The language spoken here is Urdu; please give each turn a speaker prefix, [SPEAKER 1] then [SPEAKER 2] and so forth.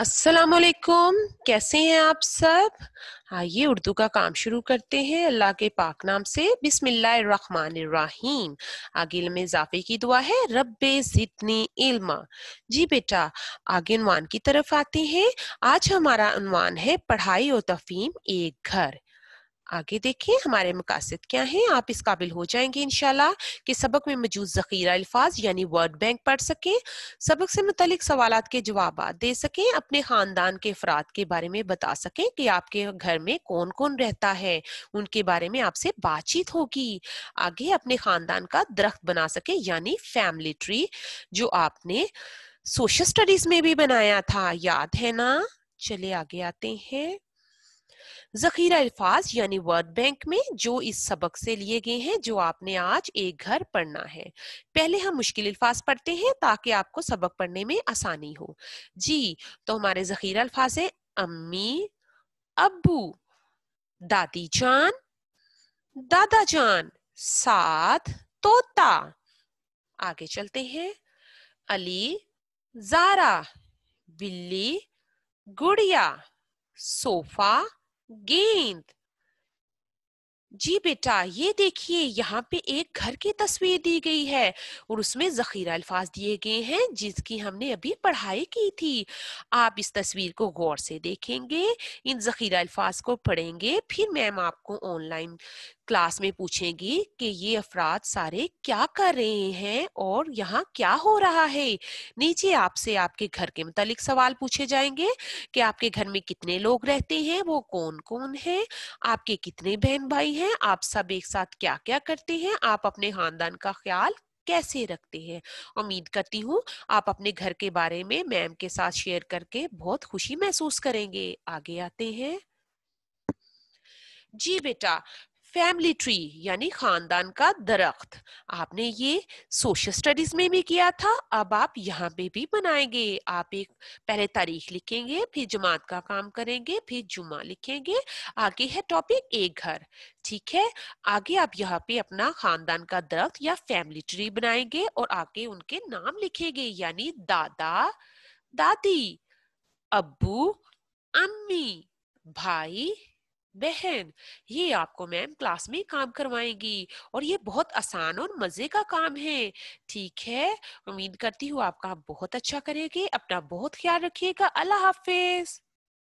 [SPEAKER 1] السلام علیکم کیسے ہیں آپ سب آئیے اردو کا کام شروع کرتے ہیں اللہ کے پاک نام سے بسم اللہ الرحمن الرحیم آگے علم اضافے کی دعا ہے رب زدنی علم جی بیٹا آگے عنوان کی طرف آتے ہیں آج ہمارا عنوان ہے پڑھائی و تفیم ایک گھر آگے دیکھیں ہمارے مقاصد کیا ہیں آپ اس قابل ہو جائیں گے انشاءاللہ کہ سبق میں موجود ذخیرہ الفاظ یعنی ورڈ بینک پڑھ سکیں سبق سے متعلق سوالات کے جوابات دے سکیں اپنے خاندان کے افراد کے بارے میں بتا سکیں کہ آپ کے گھر میں کون کون رہتا ہے ان کے بارے میں آپ سے بات چیت ہوگی آگے اپنے خاندان کا درخت بنا سکیں یعنی فیملی ٹری جو آپ نے سوشل اسٹڈیز میں بھی بنایا تھا یاد ہے نا چلے آگے آتے ہیں ذخیرہ الفاظ یعنی ورڈ بینک میں جو اس سبق سے لیے گئے ہیں جو آپ نے آج ایک گھر پڑھنا ہے پہلے ہم مشکل الفاظ پڑھتے ہیں تاکہ آپ کو سبق پڑھنے میں آسانی ہو جی تو ہمارے ذخیرہ الفاظ ہیں امی ابو دادی جان دادا جان ساتھ توتا آگے چلتے ہیں علی زارا بلی گڑیا صوفہ گیند جی بیٹا یہ دیکھیے یہاں پہ ایک گھر کی تصویر دی گئی ہے اور اس میں ذخیرہ الفاظ دیے گئے ہیں جس کی ہم نے ابھی پڑھائی کی تھی آپ اس تصویر کو غور سے دیکھیں گے ان ذخیرہ الفاظ کو پڑھیں گے پھر میم آپ کو آن لائن کلاس میں پوچھیں گی کہ یہ افراد سارے کیا کر رہے ہیں اور یہاں کیا ہو رہا ہے نیچے آپ سے آپ کے کے گھر متعلق سوال پوچھے جائیں گے کہ آپ کے گھر میں کتنے لوگ رہتے ہیں وہ کون کون ہیں آپ کے کتنے بہن بھائی ہیں آپ سب ایک ساتھ کیا کیا کرتے ہیں آپ اپنے خاندان کا خیال کیسے رکھتے ہیں امید کرتی ہوں آپ اپنے گھر کے بارے میں میم کے ساتھ شیئر کر کے بہت خوشی محسوس کریں گے آگے آتے ہیں جی بیٹا فیملی ٹری یعنی خاندان کا درخت آپ نے یہ سوشل اسٹڈیز میں بھی کیا تھا اب آپ یہاں پہ بھی بنائیں گے آپ ایک پہلے تاریخ لکھیں گے پھر جماعت کا کام کریں گے پھر جمعہ لکھیں گے آگے ہے ٹاپک ایک گھر ٹھیک ہے آگے آپ یہاں پہ اپنا خاندان کا درخت یا فیملی ٹری بنائیں گے اور آگے ان کے نام لکھیں گے یعنی دادا دادی ابو امی بھائی بہن یہ آپ کو میم کلاس میں کام کروائے گی اور یہ بہت آسان اور مزے کا کام ہے ٹھیک ہے امید کرتی ہوں آپ کا بہت اچھا کرے گی اپنا بہت خیال رکھیے گا اللہ حافظ